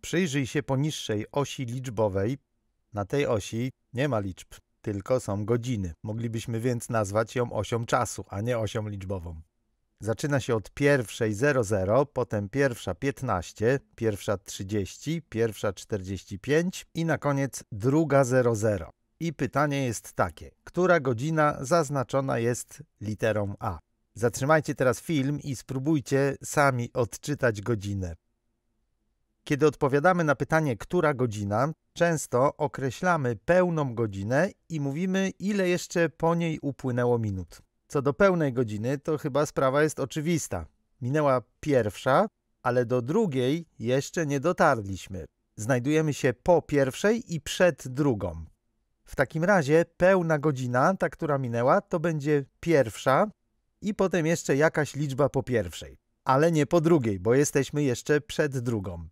Przyjrzyj się poniższej osi liczbowej. Na tej osi nie ma liczb, tylko są godziny. Moglibyśmy więc nazwać ją osią czasu, a nie osią liczbową. Zaczyna się od pierwszej 00, potem pierwsza 15, pierwsza 30, pierwsza 45 i na koniec druga 00. I pytanie jest takie, która godzina zaznaczona jest literą A? Zatrzymajcie teraz film i spróbujcie sami odczytać godzinę. Kiedy odpowiadamy na pytanie, która godzina, często określamy pełną godzinę i mówimy, ile jeszcze po niej upłynęło minut. Co do pełnej godziny, to chyba sprawa jest oczywista. Minęła pierwsza, ale do drugiej jeszcze nie dotarliśmy. Znajdujemy się po pierwszej i przed drugą. W takim razie pełna godzina, ta która minęła, to będzie pierwsza i potem jeszcze jakaś liczba po pierwszej, ale nie po drugiej, bo jesteśmy jeszcze przed drugą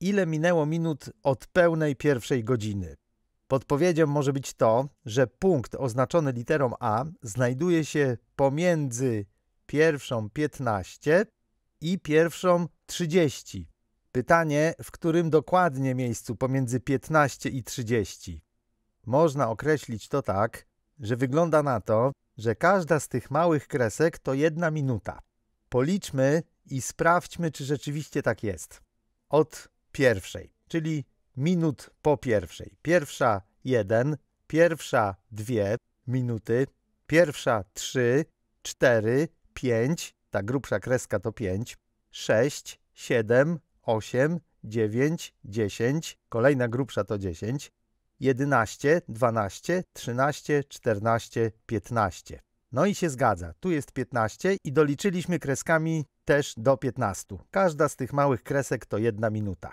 ile minęło minut od pełnej pierwszej godziny. Podpowiedzią może być to, że punkt oznaczony literą A znajduje się pomiędzy pierwszą 15 i pierwszą 30. Pytanie, w którym dokładnie miejscu pomiędzy 15 i 30. Można określić to tak, że wygląda na to, że każda z tych małych kresek to jedna minuta. Policzmy i sprawdźmy, czy rzeczywiście tak jest. Od pierwszej, czyli minut po pierwszej. Pierwsza jeden, pierwsza dwie minuty, pierwsza trzy, cztery, pięć, ta grubsza kreska to pięć, sześć, siedem, osiem, dziewięć, dziesięć, kolejna grubsza to dziesięć, jedenaście, dwanaście, trzynaście, czternaście, piętnaście. No i się zgadza, tu jest 15 i doliczyliśmy kreskami też do 15. Każda z tych małych kresek to jedna minuta.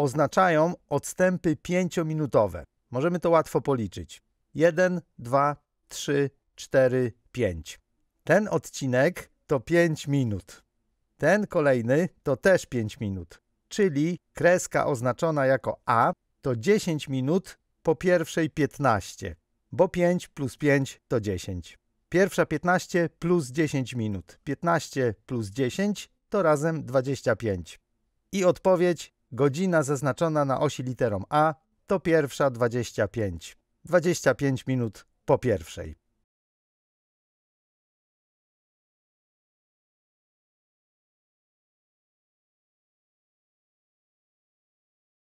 oznaczają odstępy 5-minutowe. Możemy to łatwo policzyć. 1, 2, 3, 4, 5. Ten odcinek to 5 minut. Ten kolejny to też 5 minut, czyli kreska oznaczona jako A to 10 minut po pierwszej 15, bo 5 plus 5 to 10. Pierwsza 15 plus 10 minut. 15 plus 10 to razem 25. I odpowiedź Godzina zaznaczona na osi literą A to pierwsza 25. 25 minut po pierwszej.